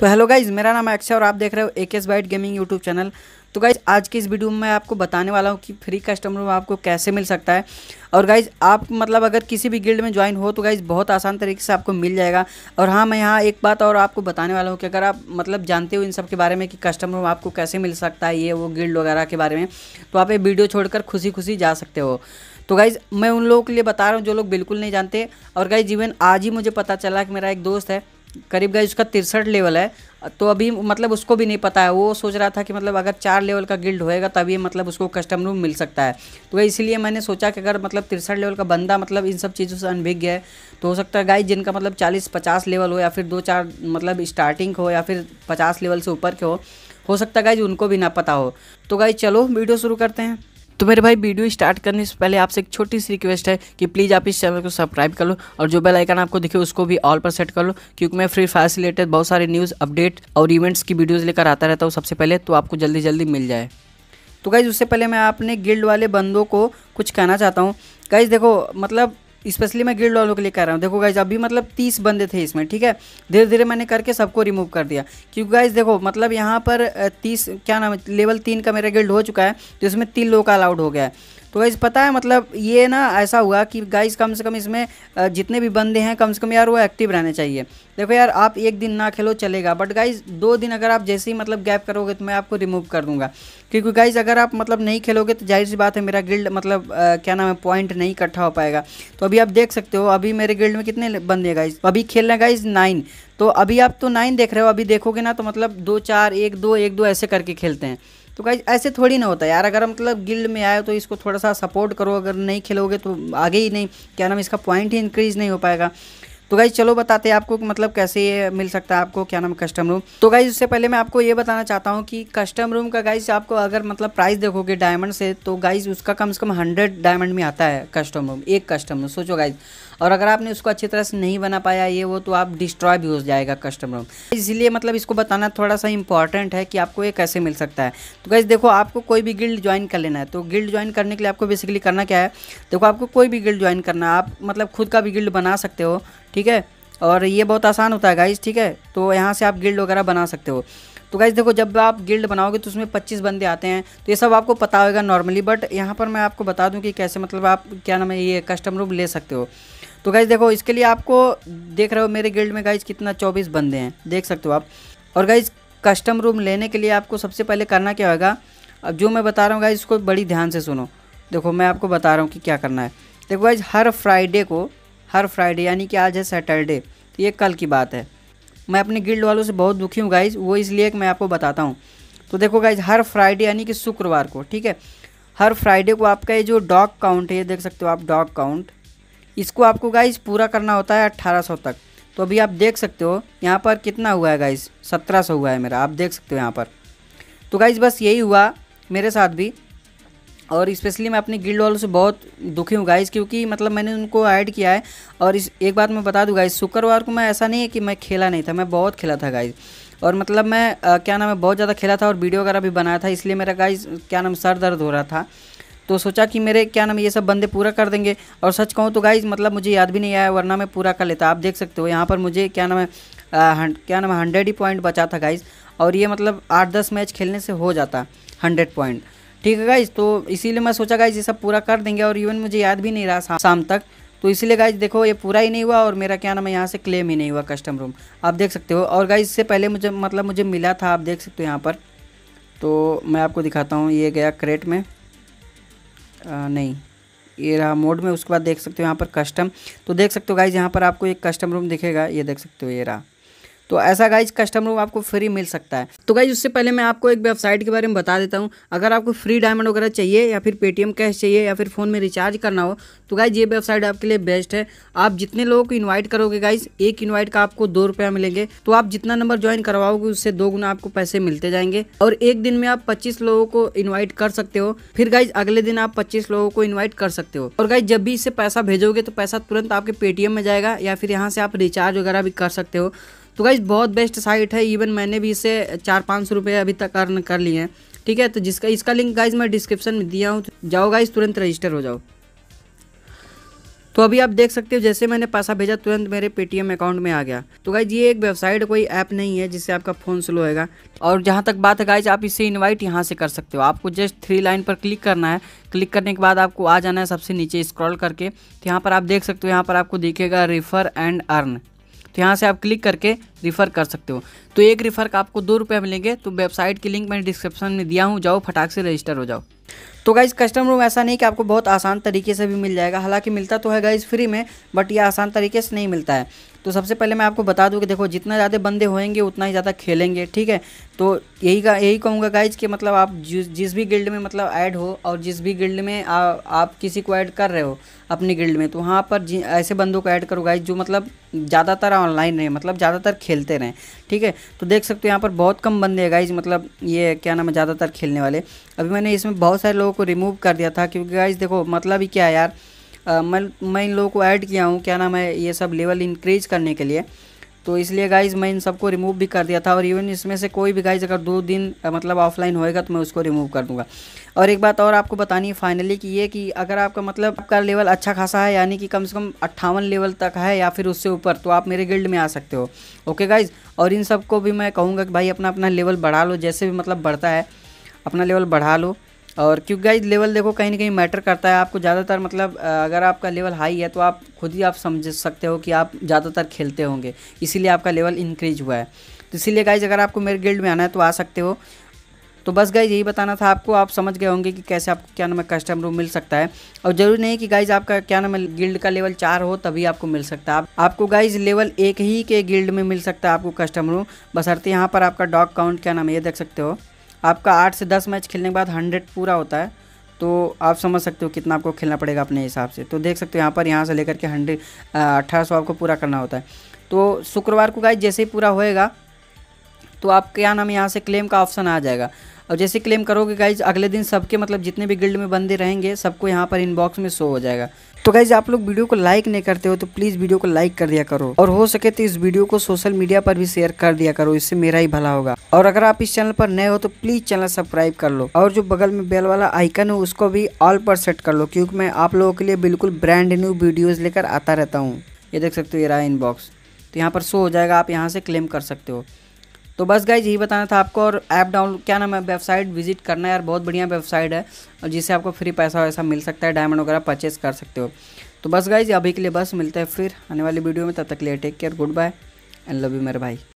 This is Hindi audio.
तो हेलो गाइज मेरा नाम है अक्षय और आप देख रहे हो A K S white gaming YouTube channel तो गाइज आज की इस वीडियो में मैं आपको बताने वाला हूँ कि फ्री कस्टमर रूम आपको कैसे मिल सकता है और गाइज आप मतलब अगर किसी भी गिल्ड में ज्वाइन हो तो गाइज बहुत आसान तरीके से आपको मिल जाएगा और हाँ मैं यहाँ एक बात और आपको बताने वाला हूँ कि अगर आप मतलब जानते हो इन सब के बारे में कि कस्टमर रूम आपको कैसे मिल सकता है ये वो गिल्ड वगैरह के बारे में तो आप ये वीडियो छोड़कर खुशी खुशी जा सकते हो तो गाइज़ मैं उन लोगों के लिए बता रहा हूँ जो लोग बिल्कुल नहीं जानते और गाइज इवन आज ही मुझे पता चला कि मेरा एक दोस्त है करीब गए उसका तिरसठ लेवल है तो अभी मतलब उसको भी नहीं पता है वो सोच रहा था कि मतलब अगर चार लेवल का गिल्ड होएगा तभी मतलब उसको कस्टम रूम मिल सकता है तो इसीलिए मैंने सोचा कि अगर मतलब तिरसठ लेवल का बंदा मतलब इन सब चीज़ों से अनभिज्ञ है तो हो सकता है गाइस जिनका मतलब चालीस पचास लेवल हो या फिर दो चार मतलब स्टार्टिंग हो या फिर पचास लेवल से ऊपर के हो हो सकता है गाइज उनको भी ना पता हो तो गाइज चलो वीडियो शुरू करते हैं तो मेरे भाई वीडियो स्टार्ट करने से पहले आपसे एक छोटी सी रिक्वेस्ट है कि प्लीज़ आप इस चैनल को सब्सक्राइब कर लो और जो बेल आइकन आपको दिखे उसको भी ऑल पर सेट कर लो क्योंकि मैं फ्री फायर से रिलेटेड बहुत सारे न्यूज़ अपडेट और इवेंट्स की वीडियोज़ लेकर आता रहता हूँ सबसे पहले तो आपको जल्दी जल्दी मिल जाए तो गाइज़ उससे पहले मैं अपने गिल्ड वाले बंदों को कुछ कहना चाहता हूँ गाइज़ देखो मतलब स्पेशली मैं गिल्ड वालों के लिए कह रहा हूँ देखो गाइज अभी मतलब तीस बंदे थे इसमें ठीक है धीरे धीरे मैंने करके सबको रिमूव कर दिया क्योंकि गाइज देखो मतलब यहाँ पर तीस क्या नाम है लेवल तीन का मेरा गिल्ड हो चुका है तो इसमें तीन लोग का अलाउड हो गया है तो गाइज़ पता है मतलब ये ना ऐसा हुआ कि गाइज़ कम से कम इसमें जितने भी बंदे हैं कम से कम यार वो एक्टिव रहने चाहिए देखो यार आप एक दिन ना खेलो चलेगा बट गाइज़ दो दिन अगर आप जैसे ही मतलब गैप करोगे तो मैं आपको रिमूव कर दूंगा क्योंकि गाइज़ अगर आप मतलब नहीं खेलोगे तो जाहिर सी बात है मेरा गिल्ड मतलब क्या नाम है पॉइंट नहीं इकट्ठा हो पाएगा तो अभी आप देख सकते हो अभी मेरे गिल्ड में कितने बंदे हैं गाइज़ अभी खेल रहे गाइज़ नाइन तो अभी आप तो नाइन देख रहे हो अभी देखोगे ना तो मतलब दो चार एक दो एक दो ऐसे करके खेलते हैं तो गाइज ऐसे थोड़ी ना होता यार अगर मतलब गिल्ड में आए तो इसको थोड़ा सा सपोर्ट करो अगर नहीं खेलोगे तो आगे ही नहीं क्या नाम इसका पॉइंट ही इंक्रीज़ नहीं हो पाएगा तो गाइज चलो बताते हैं आपको मतलब कैसे ये मिल सकता है आपको क्या नाम कस्टम रूम तो गाइज उससे पहले मैं आपको ये बताना चाहता हूँ कि कस्टम रूम का गाइज आपको अगर मतलब प्राइस देखोगे डायमंड से तो गाइज उसका कम से कम हंड्रेड डायमंड में आता है कस्टम रूम एक कस्टम रूम सोचो गाइज और अगर आपने उसको अच्छी तरह से नहीं बना पाया ये वो तो आप डिस्ट्रॉय भी हो जाएगा कस्टमर इसलिए मतलब इसको बताना थोड़ा सा इंपॉर्टेंट है कि आपको ये कैसे मिल सकता है तो गैस देखो आपको कोई भी गिल्ड ज्वाइन कर लेना है तो गिल्ड ज्वाइन करने के लिए आपको बेसिकली करना क्या है देखो आपको कोई भी गिल्ड ज्वाइन करना है आप मतलब खुद का भी गिल्ड बना सकते हो ठीक है और ये बहुत आसान होता है गाइज ठीक है तो यहाँ से आप गिल्ड वगैरह बना सकते हो तो गाइज देखो जब आप गिल्ड बनाओगे तो उसमें 25 बंदे आते हैं तो ये सब आपको पता होगा नॉर्मली बट यहाँ पर मैं आपको बता दूँ कि कैसे मतलब आप क्या नाम है ये कस्टम रूम ले सकते हो तो गाइज देखो इसके लिए आपको देख रहे हो मेरे गिल्ड में गाइज कितना चौबीस बंदे हैं देख सकते हो आप और गाइज कस्टम रूम लेने के लिए आपको सबसे पहले करना क्या होगा अब जो मैं बता रहा हूँ गाइज इसको बड़ी ध्यान से सुनो देखो मैं आपको बता रहा हूँ कि क्या करना है देखो गाइज हर फ्राइडे को हर फ्राइडे यानी कि आज है सैटरडे तो ये कल की बात है मैं अपने गिल्ड वालों से बहुत दुखी हूँ गाइज वो इसलिए कि मैं आपको बताता हूँ तो देखो गाइज हर फ्राइडे यानी कि शुक्रवार को ठीक है हर फ्राइडे को आपका ये जो डॉग काउंट है ये देख सकते हो आप डॉग काउंट इसको आपको गाइस पूरा करना होता है अट्ठारह सौ तक तो अभी आप देख सकते हो यहाँ पर कितना हुआ है गाइस सौ हुआ है मेरा आप देख सकते हो यहाँ पर तो गाइस बस यही हुआ मेरे साथ भी और स्पेशली मैं अपने गिल्ड वालों से बहुत दुखी हूँ गाइस क्योंकि मतलब मैंने उनको ऐड किया है और इस एक बात मैं बता दूँ गाइस शुक्रवार को मैं ऐसा नहीं है कि मैं खेला नहीं था मैं बहुत खेला था गाइस और मतलब मैं आ, क्या नाम है बहुत ज़्यादा खेला था और वीडियो वगैरह भी बनाया था इसलिए मेरा गाइस क्या नाम सर दर्द हो रहा था तो सोचा कि मेरे क्या नाम ये सब बंदे पूरा कर देंगे और सच कहूँ तो गाइज मतलब मुझे याद भी नहीं आया वरना मैं पूरा कर लेता आप देख सकते हो यहाँ पर मुझे क्या नाम है क्या नाम है हंड्रेड ही पॉइंट बचा था गाइज और ये मतलब आठ दस मैच खेलने से हो जाता हंड्रेड पॉइंट ठीक है गाइज तो इसीलिए मैं सोचा गाइज ये सब पूरा कर देंगे और इवन मुझे याद भी नहीं रहा शाम तक तो इसीलिए गाइज देखो ये पूरा ही नहीं हुआ और मेरा क्या नाम है यहाँ से क्लेम ही नहीं हुआ कस्टम रूम आप देख सकते हो और गाइज इससे पहले मुझे मतलब मुझे मिला था आप देख सकते हो यहाँ पर तो मैं आपको दिखाता हूँ ये गया क्रेट में आ, नहीं ये रहा मोड में उसके बाद देख सकते हो यहाँ पर कस्टम तो देख सकते हो गाइज यहाँ पर आपको एक कस्टम रूम दिखेगा ये देख सकते हो ये रहा तो ऐसा गाइज कस्टम रूम आपको फ्री मिल सकता है तो गाइज उससे पहले मैं आपको एक वेबसाइट के बारे में बता देता हूँ अगर आपको फ्री डायमंड वगैरह चाहिए या फिर पेटीएम कैश चाहिए या फिर फ़ोन में रिचार्ज करना हो तो गाइज ये वेबसाइट आपके लिए बेस्ट है आप जितने लोगों को इन्वाइट करोगे गाइज एक इन्वाइट का आपको दो रुपया मिलेंगे तो आप जितना नंबर ज्वाइन करवाओगे उससे दो गुना आपको पैसे मिलते जाएंगे और एक दिन में आप पच्चीस लोगों को इन्वाइट कर सकते हो फिर गाइज अगले दिन आप पच्चीस लोगों को इन्वाइट कर सकते हो और गाइज जब भी इससे पैसा भेजोगे तो पैसा तुरंत आपके पेटीएम में जाएगा या फिर यहाँ से आप रिचार्ज वगैरह भी कर सकते हो तो गाइज बहुत बेस्ट साइट है इवन मैंने भी इसे चार पाँच सौ रुपये अभी तक अर्न कर लिए हैं ठीक है तो जिसका इसका लिंक गाइज मैं डिस्क्रिप्शन में दिया हूँ जाओ गाइज तुरंत रजिस्टर हो जाओ तो अभी आप देख सकते हो जैसे मैंने पैसा भेजा तुरंत मेरे पेटीएम अकाउंट में आ गया तो गाइज ये एक वेबसाइट कोई ऐप नहीं है जिससे आपका फ़ोन स्लो होएगा और जहाँ तक बात है गाइज आप इसे इनवाइट यहाँ से कर सकते हो आपको जस्ट थ्री लाइन पर क्लिक करना है क्लिक करने के बाद आपको आ जाना है सबसे नीचे स्क्रॉल करके तो यहाँ पर आप देख सकते हो यहाँ पर आपको दिखेगा रेफर एंड अर्न तो यहाँ से आप क्लिक करके रिफ़र कर सकते हो तो एक रिफ़र का आपको दो रुपये मिलेंगे तो वेबसाइट की लिंक मैंने डिस्क्रिप्शन में दिया हूँ जाओ फटाक से रजिस्टर हो जाओ तो गाइज़ कस्टम रूम ऐसा नहीं कि आपको बहुत आसान तरीके से भी मिल जाएगा हालांकि मिलता तो है गाइज़ फ्री में बट ये आसान तरीके से नहीं मिलता है तो सबसे पहले मैं आपको बता दूं कि देखो जितना ज़्यादा बंदे होंगे उतना ही ज़्यादा खेलेंगे ठीक है तो यही का यही कहूँगा गाइज कि मतलब आप जिस जिस भी गिल्ड में मतलब ऐड हो और जिस भी गिल्ड में आ, आप किसी को ऐड कर रहे हो अपनी गिल्ड में तो वहाँ पर ऐसे बंदों को ऐड करो गाइज जो मतलब ज़्यादातर ऑनलाइन रहे मतलब ज़्यादातर खेलते रहें ठीक है तो देख सकते हो यहाँ पर बहुत कम बंदे हैं गाइज मतलब ये क्या नाम है ज़्यादातर खेलने वाले अभी मैंने इसमें बहुत सारे लोगों को रिमूव कर दिया था क्योंकि गाइज देखो मतलब ही क्या है यार मैं मैं इन लोगों को ऐड किया हूँ क्या नाम है ये सब लेवल इंक्रीज करने के लिए तो इसलिए गाइज मैं इन सबको रिमूव भी कर दिया था और इवन इसमें से कोई भी गाइज अगर दो दिन मतलब ऑफलाइन होएगा तो मैं उसको रिमूव कर दूंगा और एक बात और आपको बतानी है फाइनली कि ये कि अगर आपका मतलब आपका लेवल अच्छा खासा है यानी कि कम से कम अट्ठावन लेवल तक है या फिर उससे ऊपर तो आप मेरे गिल्ड में आ सकते हो ओके गाइज और इन सबको भी मैं कहूँगा कि भाई अपना अपना लेवल बढ़ा लो जैसे भी मतलब बढ़ता है अपना लेवल बढ़ा लो और क्योंकि गाइज लेवल देखो कहीं ना कहीं मैटर करता है आपको ज़्यादातर मतलब अगर आपका लेवल हाई है तो आप खुद ही आप समझ सकते हो कि आप ज़्यादातर खेलते होंगे इसीलिए आपका लेवल इंक्रीज हुआ है तो इसीलिए गाइज अगर आपको मेरे गिल्ड में आना है तो आ सकते हो तो बस गाइज यही बताना था आपको आप समझ गए होंगे कि कैसे आपको क्या नाम है कस्टम रूम मिल सकता है और ज़रूरी नहीं कि गाइज आपका क्या नाम है गिल्ड का लेवल चार हो तभी आपको मिल सकता है आपको गाइज लेवल एक ही के गिल्ड में मिल सकता है आपको कस्टम रूम बसरते यहाँ पर आपका डॉग काउंट क्या नाम है ये देख सकते हो आपका आठ से दस मैच खेलने के बाद हंड्रेड पूरा होता है तो आप समझ सकते हो कितना आपको खेलना पड़ेगा अपने हिसाब से तो देख सकते हो यहाँ पर यहाँ से लेकर के हंड्रेड अट्ठारह आपको पूरा करना होता है तो शुक्रवार को गाइज जैसे ही पूरा होएगा तो आप क्या नाम यहाँ से क्लेम का ऑप्शन आ जाएगा और जैसे क्लेम करोगे गाइज अगले दिन सबके मतलब जितने भी गिल्ड में बंदे रहेंगे सबको यहाँ पर इनबॉक्स में शो हो जाएगा तो गाइज आप लोग वीडियो को लाइक नहीं करते हो तो प्लीज़ वीडियो को लाइक कर दिया करो और हो सके तो इस वीडियो को सोशल मीडिया पर भी शेयर कर दिया करो इससे मेरा ही भला होगा और अगर आप इस चैनल पर नए हो तो प्लीज़ चैनल सब्सक्राइब कर लो और जो बगल में बेल वाला आइकन है उसको भी ऑल पर सेट कर लो क्योंकि मैं आप लोगों के लिए बिल्कुल ब्रांड न्यू वीडियोज़ लेकर आता रहता हूँ ये देख सकते हो ये रहा इनबॉक्स तो यहाँ पर शो हो जाएगा आप यहाँ से क्लेम कर सकते हो तो बस गाइज यही बताना था आपको और ऐप डाउन क्या नाम है वेबसाइट विजिट करना है यार बहुत बढ़िया वेबसाइट है और जिससे आपको फ्री पैसा वैसा मिल सकता है डायमंड वगैरह परचेज कर सकते हो तो बस गाइज अभी के लिए बस मिलते हैं फिर आने वाली वीडियो में तब तक लिए take care good bye and love you मेरे भाई